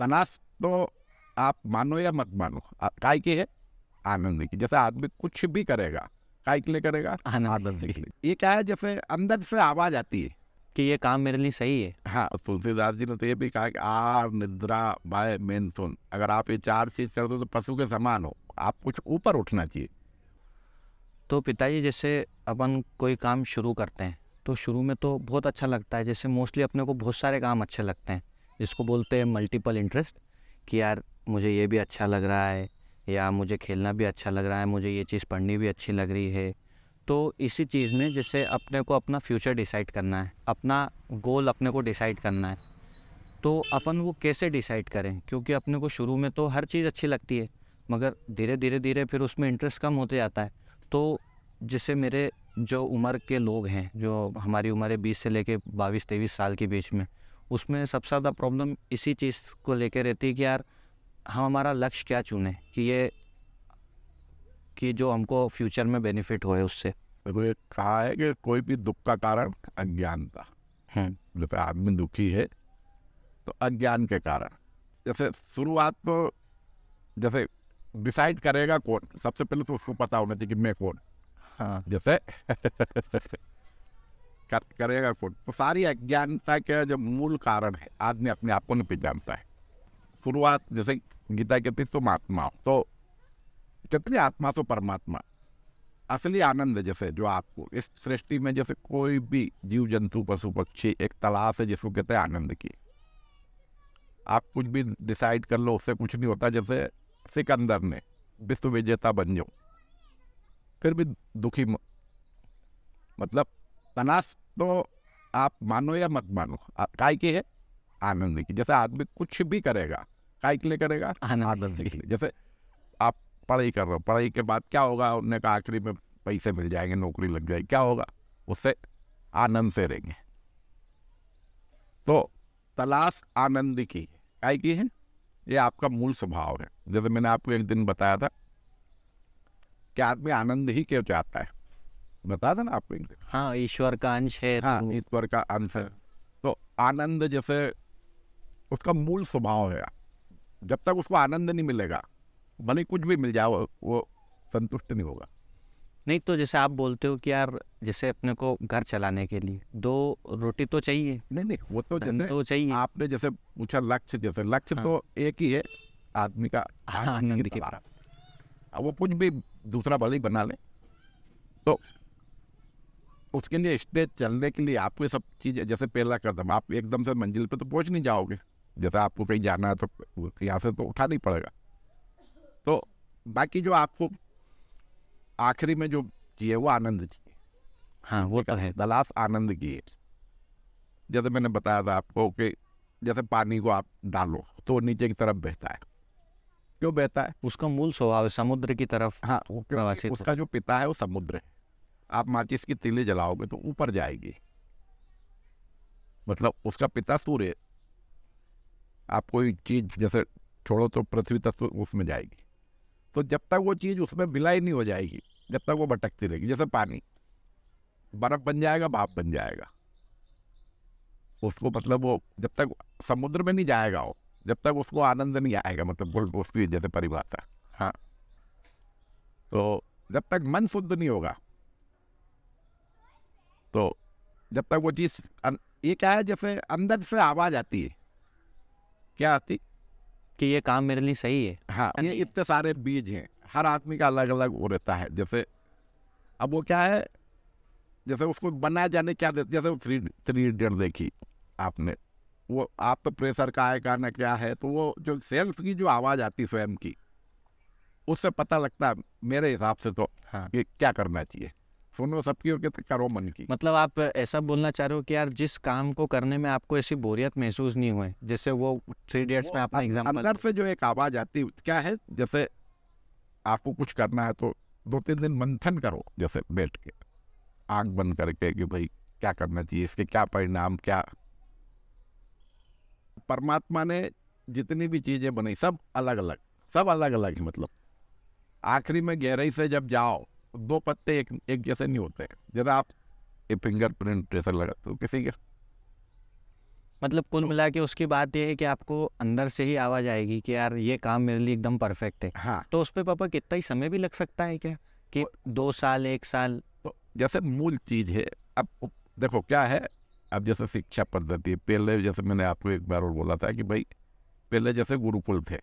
तनाश तो आप मानो या मत मानो काय की है आनंद की जैसे आदमी कुछ भी करेगा काय के लिए करेगा आनंद के लिए ये क्या है जैसे अंदर से आवाज आती है कि ये काम मेरे लिए सही है हाँ तुलसीदास जी ने तो ये भी कहा कि आर निद्रा बाय मेन सुन अगर आप ये चार चीज कर दो तो पशु के समान हो आप कुछ ऊपर उठना चाहिए तो पिताजी जैसे अपन कोई काम शुरू करते हैं तो शुरू में तो बहुत अच्छा लगता है जैसे मोस्टली अपने को बहुत सारे काम अच्छे लगते हैं जिसको बोलते हैं मल्टीपल इंटरेस्ट कि यार मुझे ये भी अच्छा लग रहा है या मुझे खेलना भी अच्छा लग रहा है मुझे ये चीज़ पढ़नी भी अच्छी लग रही है तो इसी चीज़ में जैसे अपने को अपना फ्यूचर डिसाइड करना है अपना गोल अपने को डिसाइड करना है तो अपन वो कैसे डिसाइड करें क्योंकि अपने को शुरू में तो हर चीज़ अच्छी लगती है मगर धीरे धीरे धीरे फिर उसमें इंटरेस्ट कम होते जाता है तो जैसे मेरे जो उम्र के लोग हैं जो हमारी उम्र है बीस से लेके बाईस तेईस साल के बीच में उसमें सबसे ज़्यादा प्रॉब्लम इसी चीज़ को लेके रहती है कि यार हम हमारा लक्ष्य क्या चुने कि ये कि जो हमको फ्यूचर में बेनिफिट होए उससे देखो तो ये कहा है कि कोई भी दुख का कारण अज्ञान का हम्म। जब आदमी दुखी है तो अज्ञान के कारण जैसे शुरुआत तो जैसे डिसाइड करेगा कौन सबसे पहले तो उसको पता होना चाहिए कि मैं कौन हाँ जैसे कर, करेगा खुद तो सारी अज्ञानता का जो मूल कारण है आदमी अपने आप को नहीं पहचानता है शुरुआत जैसे गीता कहती तुम आत्मा हो तो कितनी आत्मा तो परमात्मा असली आनंद जैसे जो आपको इस सृष्टि में जैसे कोई भी जीव जंतु पशु पक्षी एक तलाश है जिसको कहते हैं आनंद की आप कुछ भी डिसाइड कर लो उससे कुछ नहीं होता जैसे सिकंदर ने विश्व विजेता बन जाओ फिर भी दुखी मतलब तनाश तो आप मानो या मत मानो काय की है आनंद की जैसे आदमी कुछ भी करेगा काय के लिए करेगा आनंद के लिए जैसे आप पढ़ाई कर रहे हो पढ़ाई के बाद क्या होगा उन्हें कहा आखिरी में पैसे मिल जाएंगे नौकरी लग जाएगी क्या होगा उससे आनंद से रहेंगे तो तलाश आनंद की काय की है ये आपका मूल स्वभाव है जैसे मैंने आपको एक दिन बताया था कि आदमी आनंद ही क्यों चाहता है बता देना आपको हाँ ईश्वर का अंश है हाँ ईश्वर का अंश है तो आनंद जैसे उसका मूल स्वभाव है जब तक उसको आनंद नहीं मिलेगा भले कुछ भी मिल जाओ वो संतुष्ट नहीं होगा नहीं तो जैसे आप बोलते हो कि यार जैसे अपने को घर चलाने के लिए दो रोटी तो चाहिए नहीं नहीं वो तो जैसे तो चाहिए आपने जैसे पूछा लक्ष्य जैसे लक्ष्य हाँ। तो एक ही है आदमी का आनंद के की वो कुछ भी दूसरा भले ही बना ले तो उसके लिए स्टेज चलने के लिए आपको सब चीज़ जैसे पहला कदम आप एकदम से मंजिल पर तो पहुँच नहीं जाओगे जैसे आपको कहीं जाना है तो यहाँ से तो उठा नहीं पड़ेगा तो बाकी जो आपको आखिरी में जो चाहिए वो आनंद चाहिए हाँ वो कह तो है तलाश आनंद की है जैसे मैंने बताया था आपको कि जैसे पानी को आप डालो तो नीचे की तरफ बहता है क्यों बहता है उसका मूल स्वभाव समुद्र की तरफ हाँ उसका जो पिता है वो समुद्र है आप माचिस की तिले जलाओगे तो ऊपर जाएगी मतलब उसका पिता सूर्य आप कोई चीज़ जैसे छोड़ो तो पृथ्वी तत्व उसमें जाएगी तो जब तक वो चीज़ उसमें बिलाई नहीं हो जाएगी जब तक वो भटकती रहेगी जैसे पानी बर्फ़ बन जाएगा भाप बन जाएगा उसको मतलब वो जब तक समुद्र में नहीं जाएगा वो जब तक उसको आनंद नहीं आएगा मतलब गोल्ड उसकी जैसे परिभाषा हाँ तो जब तक मन शुद्ध नहीं होगा तो जब तक वो चीज़ अं, ये क्या है जैसे अंदर से आवाज़ आती है क्या आती कि ये काम मेरे लिए सही है हाँ ये इतने सारे बीज हैं हर आदमी का अलग अलग वो रहता है जैसे अब वो क्या है जैसे उसको बनाए जाने क्या देते जैसे वो थ्री थ्री इडियट देखी आपने वो आप पे प्रेशर का है कहना क्या है तो वो जो सेल्फ की जो आवाज़ आती स्वयं की उससे पता लगता है मेरे हिसाब से तो हाँ ये क्या करना चाहिए सुनो सबकी और कहते करो मन की मतलब आप ऐसा बोलना चाह रहे हो कि यार जिस काम को करने में आपको ऐसी बोरियत महसूस नहीं हुए जैसे वो थ्री इडियट्स में आपका एग्जाम्पल अं-, अंदर से जो एक आवाज़ आती क्या है जैसे आपको कुछ करना है तो दो तीन दिन मंथन करो जैसे बैठ के आंख बंद करके कि भाई क्या करना चाहिए इसके क्या परिणाम क्या परमात्मा ने जितनी भी चीज़ें बनाई सब अलग अलग सब अलग अलग है मतलब आखिरी में गहराई से जब जाओ दो पत्ते एक एक जैसे नहीं होते जैसे आप एक फिंगर प्रिंट ट्रेसर लगाते हो किसी के मतलब कुल तो- मिला के उसकी बात यह है कि आपको अंदर से ही आवाज़ आएगी कि यार ये काम मेरे लिए एकदम परफेक्ट है हाँ तो उस पर पापा कितना ही समय भी लग सकता है क्या कि दो साल एक साल तो जैसे मूल चीज़ है अब देखो क्या है अब जैसे शिक्षा पद्धति पहले जैसे मैंने आपको एक बार और बोला था कि भाई पहले जैसे गुरुकुल थे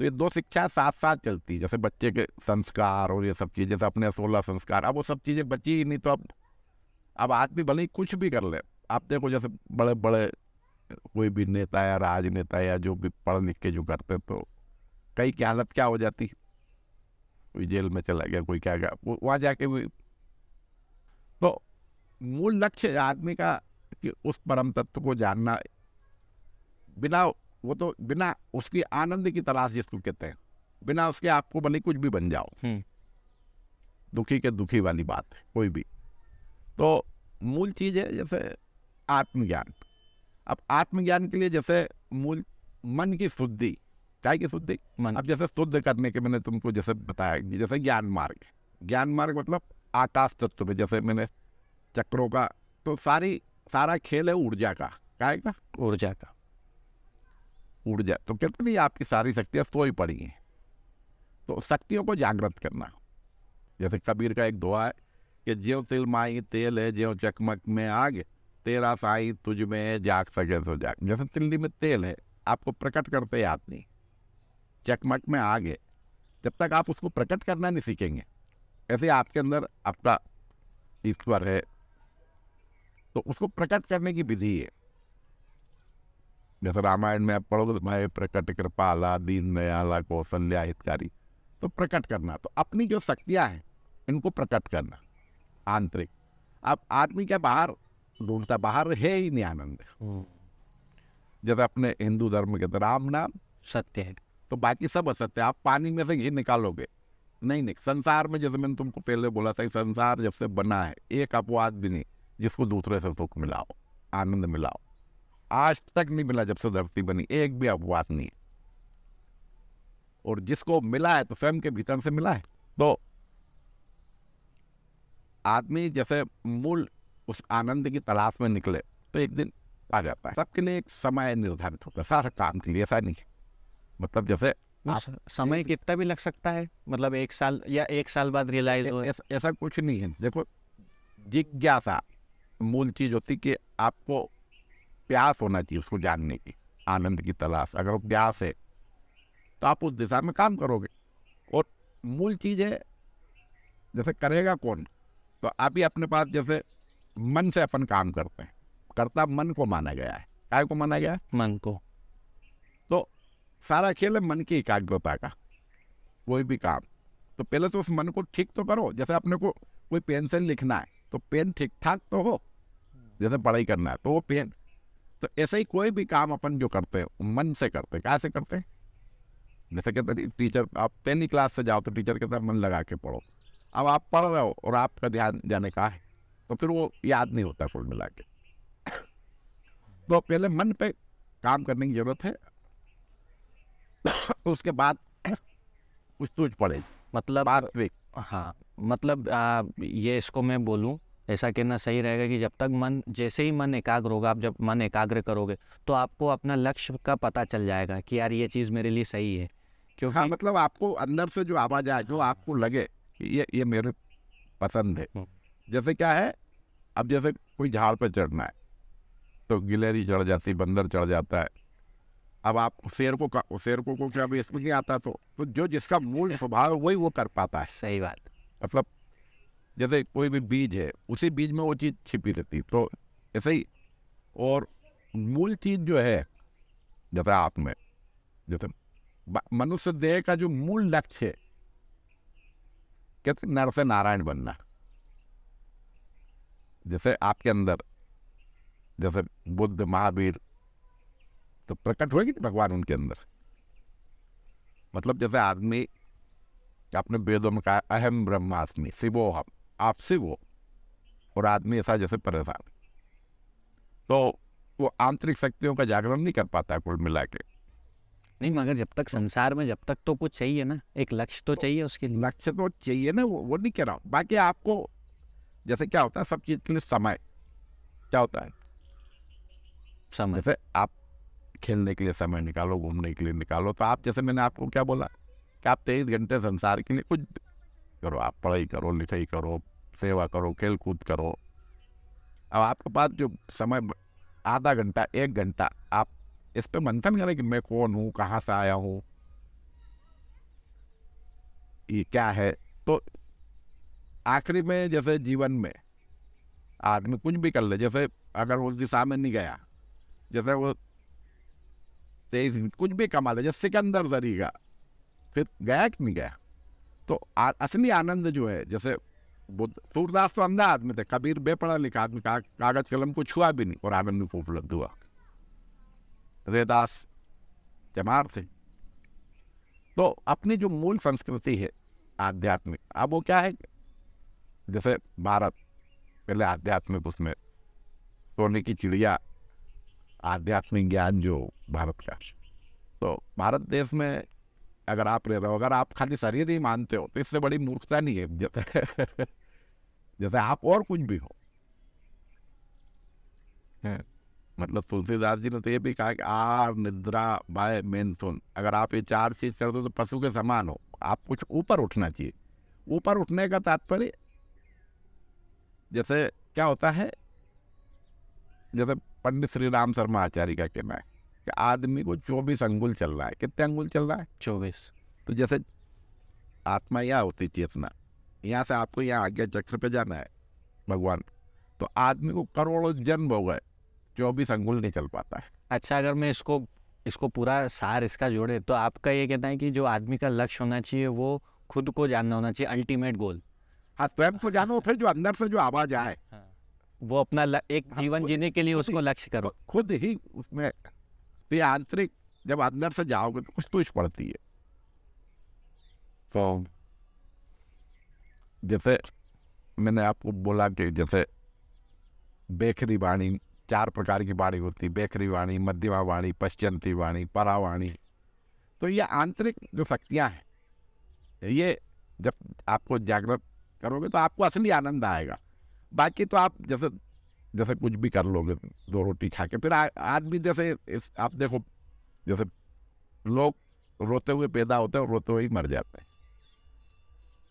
तो ये दो शिक्षा साथ साथ चलती है जैसे बच्चे के संस्कार और ये सब चीज़ जैसे अपने सोलह संस्कार अब वो सब चीज़ें बची ही नहीं तो अब अब आदमी भले ही कुछ भी कर ले आप देखो जैसे बड़े बड़े कोई भी नेता या राजनेता या जो भी पढ़ लिख के जो करते तो कई की हालत क्या हो जाती कोई जेल में चला गया कोई क्या गया वो वहाँ जाके भी तो मूल लक्ष्य आदमी का कि उस परम तत्व को जानना बिना वो तो बिना उसकी आनंद की तलाश जिसको कहते हैं बिना उसके आपको बने कुछ भी बन जाओ हम्म। दुखी के दुखी वाली बात है कोई भी तो मूल चीज़ है जैसे आत्मज्ञान अब आत्मज्ञान के लिए जैसे मूल मन की शुद्धि चाय की शुद्धि मन अब जैसे शुद्ध करने के मैंने तुमको जैसे बताया जैसे ज्ञान मार्ग ज्ञान मार्ग मतलब आकाश तत्व में जैसे मैंने चक्रों का तो सारी सारा खेल है ऊर्जा का क्या का ऊर्जा का उड़ जाए तो कहते नहीं आपकी सारी शक्तियाँ सोई पड़ी हैं तो शक्तियों को जागृत करना जैसे कबीर का एक दुआ है कि ज्यो तिल माई तेल है ज्यो चकमक में आग तेरा साई तुझ में जाग सके सो जाग जैसे तिल्ली में तेल है आपको प्रकट करते याद नहीं चकमक में आग है जब तक आप उसको प्रकट करना नहीं सीखेंगे ऐसे आपके अंदर आपका ईश्वर है तो उसको प्रकट करने की विधि है जैसे रामायण में आप पढ़ोगे तो मैं प्रकट कृपाला दीन दयाला कौशल्या हितकारी तो प्रकट करना तो अपनी जो शक्तियाँ हैं इनको प्रकट करना आंतरिक अब आदमी क्या बाहर ढूंढता बाहर है ही नहीं आनंद हम्म। जैसे अपने हिंदू धर्म के तो राम नाम सत्य है तो बाकी सब असत्य आप पानी में से घी निकालोगे नहीं नहीं संसार में जैसे मैंने तुमको पहले बोला था कि संसार जब से बना है एक अपवाद भी नहीं जिसको दूसरे से सुख मिलाओ आनंद मिलाओ आज तक नहीं मिला जब से धरती बनी एक भी अपवाद नहीं और जिसको मिला है तो स्वयं के भीतर से मिला है तो आदमी जैसे मूल उस आनंद की तलाश में निकले तो एक दिन आ जाता है सबके लिए एक समय निर्धारित होता है सारा काम के लिए ऐसा नहीं है मतलब जैसे समय कितना भी लग सकता है मतलब एक साल या एक साल बाद रियलाइज ऐसा कुछ नहीं है देखो जिज्ञासा मूल चीज होती कि आपको प्यास होना चाहिए उसको जानने की आनंद की तलाश अगर वो प्यास है तो आप उस दिशा में काम करोगे और मूल चीज़ है जैसे करेगा कौन तो आप ही अपने पास जैसे मन से अपन काम करते हैं करता मन को माना गया है काय को माना गया है मन को तो सारा खेल है मन की एकाग्रता का कोई भी काम तो पहले तो उस मन को ठीक तो करो जैसे अपने को कोई पेन से लिखना है तो पेन ठीक ठाक तो हो जैसे पढ़ाई करना है तो वो पेन तो ऐसे ही कोई भी काम अपन जो करते हैं मन से करते हैं कैसे करते हैं जैसे कहते हैं टीचर आप पहली क्लास से जाओ तो टीचर कहते हैं मन लगा के पढ़ो अब आप पढ़ रहे हो और आपका ध्यान जाने का है तो फिर वो याद नहीं होता कुल मिला के तो पहले मन पे काम करने की ज़रूरत है उसके बाद कुछ सूझ पढ़े मतलब हाँ मतलब आ, ये इसको मैं बोलूँ ऐसा कहना सही रहेगा कि जब तक मन जैसे ही मन एकाग्र होगा आप जब मन एकाग्र करोगे तो आपको अपना लक्ष्य का पता चल जाएगा कि यार ये चीज़ मेरे लिए सही है क्योंकि हाँ मतलब आपको अंदर से जो आवाज़ आए जो आपको लगे ये ये मेरे पसंद है हम्म। जैसे क्या है अब जैसे कोई झाड़ पर चढ़ना है तो गिलहरी चढ़ जाती बंदर चढ़ जाता है अब आप शेर को का, शेर को क्या भी इसमें नहीं आता तो तो जो जिसका मूल स्वभाव वही वो कर पाता है सही बात मतलब जैसे कोई भी बीज है उसी बीज में वो चीज़ छिपी रहती तो ऐसे ही और मूल चीज़ जो है जैसे आप में जैसे मनुष्य देह का जो मूल लक्ष्य है कहते नर से नारायण बनना जैसे आपके अंदर जैसे बुद्ध महावीर तो प्रकट होगी ना भगवान उनके अंदर मतलब जैसे आदमी अपने वेदों में कहा अहम ब्रह्मास्मि शिवो हम आपसे वो और आदमी ऐसा जैसे परेशान तो वो आंतरिक शक्तियों का जागरण नहीं कर पाता कुल मिला के नहीं मगर जब तक संसार में जब तक तो कुछ चाहिए ना एक लक्ष्य तो, तो, चाहिए उसके लिए लक्ष्य तो चाहिए ना वो वो नहीं कह रहा हूँ बाकी आपको जैसे क्या होता है सब चीज़ के लिए समय क्या होता है समय जैसे आप खेलने के लिए समय निकालो घूमने के लिए निकालो तो आप जैसे मैंने आपको क्या बोला कि आप तेईस घंटे संसार के लिए कुछ करो आप पढ़ाई करो लिखाई करो सेवा करो खेल कूद करो अब आपके पास जो समय आधा घंटा एक घंटा आप इस पर मंथन करें कि मैं कौन हूँ कहाँ से आया हूँ ये क्या है तो आखिरी में जैसे जीवन में आदमी कुछ भी कर ले जैसे अगर उस दिशा में नहीं गया जैसे वो तेईस कुछ भी कमा ले जैसे सिकंदर जरी का फिर गया कि नहीं गया तो आ, असली आनंद जो है जैसे सूरदास तो अंधा आदमी थे कबीर बेपढ़ा लिखा आदमी का, कागज कलम को छुआ भी नहीं और आनंद को उपलब्ध हुआ रेदास चमार थे तो अपनी जो मूल संस्कृति है आध्यात्मिक अब वो क्या है जैसे भारत पहले आध्यात्मिक उसमें सोने की चिड़िया आध्यात्मिक ज्ञान जो भारत का तो भारत देश में अगर आप रह रहे हो अगर आप खाली शरीर ही मानते हो तो इससे बड़ी मूर्खता नहीं है जैसे आप और कुछ भी हो मतलब तुलसीदास जी ने तो ये भी कहा कि आर निद्रा बाय सुन अगर आप ये चार चीज करते दो तो पशु के समान हो आप कुछ ऊपर उठना चाहिए ऊपर उठने का तात्पर्य जैसे क्या होता है जैसे पंडित श्री राम शर्मा आचार्य का कहना है कि आदमी को चौबीस अंगुल चल रहा है कितने अंगुल चल रहा है चौबीस तो जैसे आत्मा यह होती चेतना यहाँ से आपको यहाँ आज्ञा चक्र पे जाना है भगवान तो आदमी को करोड़ों जन्म हो गए चौबीस अंगुल नहीं चल पाता है अच्छा अगर मैं इसको इसको पूरा सार इसका जोड़े तो आपका ये कहना है कि जो आदमी का लक्ष्य होना चाहिए वो खुद को जानना होना चाहिए अल्टीमेट गोल हाँ स्वयं को जानो फिर जो अंदर से जो आवाज आए हाँ। वो अपना ल, एक हाँ, जीवन जीने के लिए उसको लक्ष्य करो खुद ही उसमें तो आंतरिक जब अंदर से जाओगे तो कुछ पूछ तो पड़ती है तो जैसे मैंने आपको बोला कि जैसे बेखरी वाणी चार प्रकार की वाणी होती बेखरी वाणी मध्यमा वाणी पश्चंती वाणी परावाणी तो ये आंतरिक जो शक्तियाँ हैं ये जब आपको जागृत करोगे तो आपको असली आनंद आएगा बाकी तो आप जैसे जैसे कुछ भी कर लोगे दो रोटी खा के फिर आदमी जैसे इस आप देखो जैसे लोग रोते हुए पैदा होते हैं और रोते हुए ही मर जाते हैं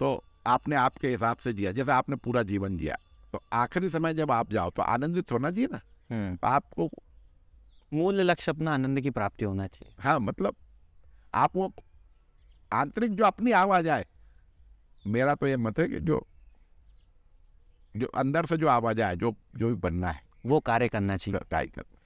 तो आपने आपके हिसाब से जिया जैसे आपने पूरा जीवन जिया तो आखिरी समय जब आप जाओ तो आनंदित तो होना चाहिए ना हम्म। आपको मूल लक्ष्य अपना आनंद की प्राप्ति होना चाहिए हाँ मतलब आप वो आंतरिक जो अपनी आवाज आए मेरा तो ये मत है कि जो जो अंदर से जो आवाज आए जो जो भी बनना है वो कार्य करना चाहिए कार्य करना